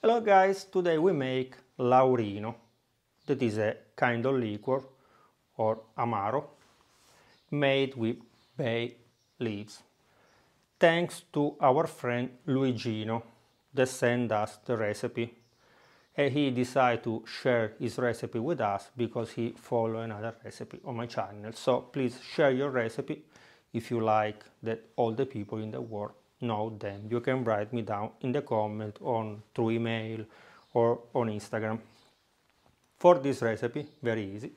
Hello guys, today we make Laurino, that is a kind of liquor or Amaro made with bay leaves. Thanks to our friend Luigino that sent us the recipe and he decided to share his recipe with us because he follow another recipe on my channel. So please share your recipe if you like that all the people in the world know them you can write me down in the comment on through email or on instagram for this recipe very easy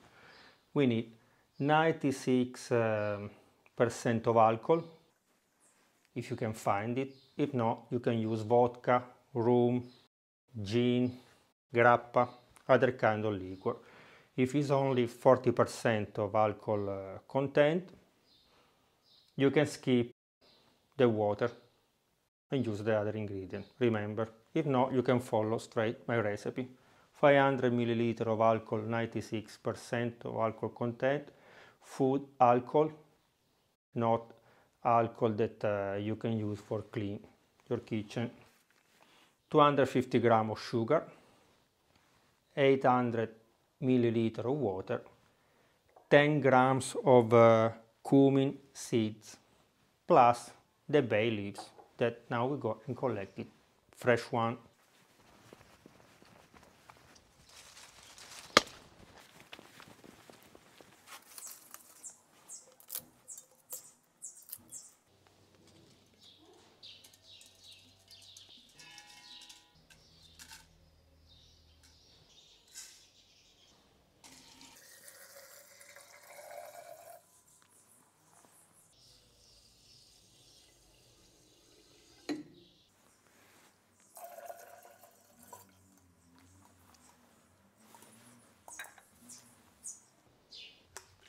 we need 96 um, percent of alcohol if you can find it if not you can use vodka rum gin grappa other kind of liquor if it's only 40 percent of alcohol uh, content you can skip the water and use the other ingredient. Remember, if not, you can follow straight my recipe. 500 milliliter of alcohol, 96% of alcohol content, food alcohol, not alcohol that uh, you can use for clean your kitchen. 250 grams of sugar, 800 milliliter of water, 10 grams of uh, cumin seeds, plus the bay leaves that now we go and collect it. Fresh one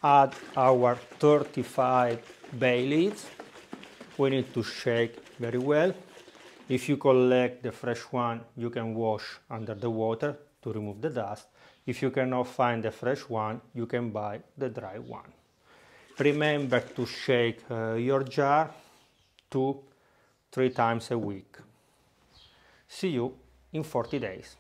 add our 35 bay leaves. We need to shake very well. If you collect the fresh one, you can wash under the water to remove the dust. If you cannot find the fresh one, you can buy the dry one. Remember to shake uh, your jar two, three times a week. See you in 40 days.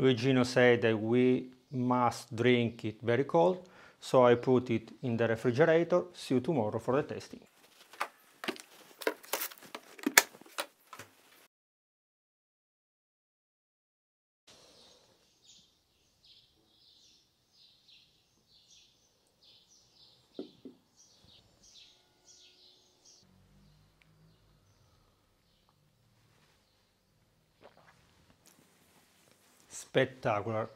Luigino said that we must drink it very cold, so I put it in the refrigerator. See you tomorrow for the tasting. spectacular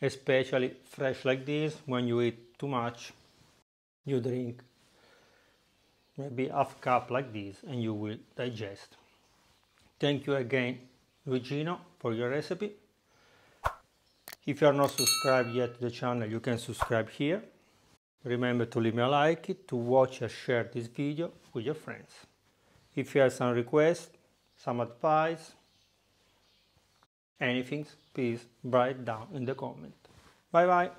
especially fresh like this when you eat too much you drink maybe half cup like this and you will digest thank you again Luigino for your recipe if you are not subscribed yet to the channel you can subscribe here remember to leave me a like to watch and share this video with your friends if you have some requests some advice Anything, please write down in the comment. Bye bye.